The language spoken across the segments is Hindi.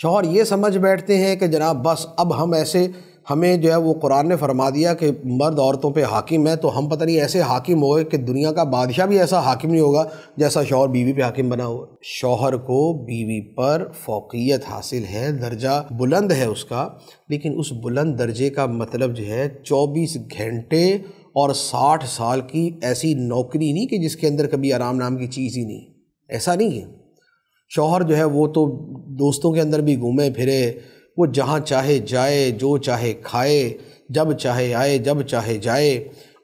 शोहर ये समझ बैठते हैं कि जनाब बस अब हम ऐसे हमें जो है वो कुरान ने फरमा दिया कि मर्द औरतों पे हाकिम है तो हम पता नहीं ऐसे हाकिम होए कि दुनिया का बादशाह भी ऐसा हाकिम नहीं होगा जैसा शोहर बीवी पे हाकिम बना हुआ शोहर को बीवी पर फोकियत हासिल है दर्जा बुलंद है उसका लेकिन उस बुलंद दर्जे का मतलब जो है चौबीस घंटे और साठ साल की ऐसी नौकरी नहीं कि जिसके अंदर कभी आराम नाम की चीज़ ही नहीं ऐसा नहीं है शौहर जो है वो तो दोस्तों के अंदर भी घूमे फिरे वो जहाँ चाहे जाए जो चाहे खाए जब चाहे आए जब चाहे जाए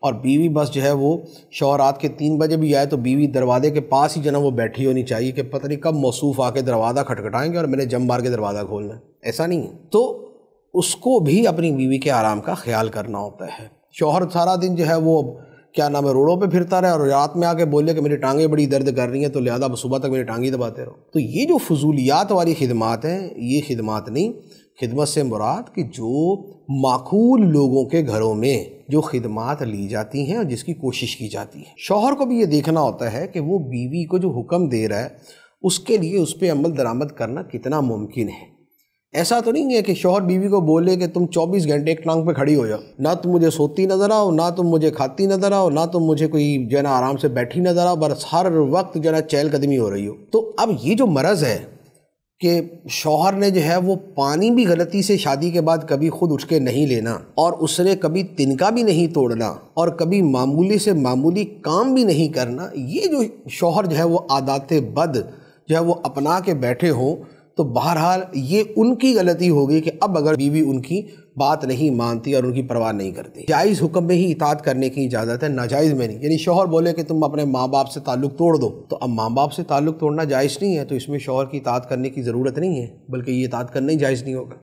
और बीवी बस जो है वो शौहर रात के तीन बजे भी आए तो बीवी दरवाजे के पास ही जना वो बैठी होनी चाहिए कि पता नहीं कब मौसूफ आके दरवाज़ा खटखटाएंगे और मैंने जम बार के दरवाज़ा खोलना ऐसा नहीं तो उसको भी अपनी बीवी के आराम का ख्याल करना होता है शौहर सारा दिन जो है वो क्या नाम है रोडों पे फिरता रहे और रात में आके बोले कि मेरी टांगें बड़ी दर्द कर रही हैं तो लिहाजा सुबह तक मेरी टांगी दबाते रहो तो ये जो फजूलियात वाली खिदमत हैं ये खिदमत नहीं खिदमत से मुराद कि जो माकूल लोगों के घरों में जो खिदमत ली जाती हैं और जिसकी कोशिश की जाती है शोहर को भी ये देखना होता है कि वो बीवी को जो हुक्म दे रहा है उसके लिए उस पर अमल दरामद करना कितना मुमकिन है ऐसा तो नहीं है कि शोहर बीवी को बोले कि तुम 24 घंटे एक टांग पे खड़ी हो जाओ ना तुम मुझे सोती नज़र आओ ना तुम मुझे खाती नज़र आओ ना तुम मुझे कोई जो है ना आराम से बैठी नज़र आओ बस हर वक्त जो है ना चहल कदमी हो रही हो तो अब ये जो मरज़ है कि शोहर ने जो है वो पानी भी गलती से शादी के बाद कभी खुद उठ के नहीं लेना और उसने कभी तिनका भी नहीं तोड़ना और कभी मामूली से मामूली काम भी नहीं करना ये जो शोहर जो है वो आदात बद जो है वो अपना के बैठे हों तो बहरहाल ये उनकी गलती होगी कि अब अगर बीवी उनकी बात नहीं मानती और उनकी परवाह नहीं करती जायज़ हुक्म में ही इतात करने की इजाज़त है नाजायज़ में नहीं यानी शोहर बोले कि तुम अपने माँ बाप से ताल्लुक़ तोड़ दो तो अब माँ बाप से ताल्लुक़ तोड़ना जायज़ नहीं है तो इसमें शोहर की इतात करने की ज़रूरत नहीं है बल्कि ये इतात करना ही जायज़ नहीं होगा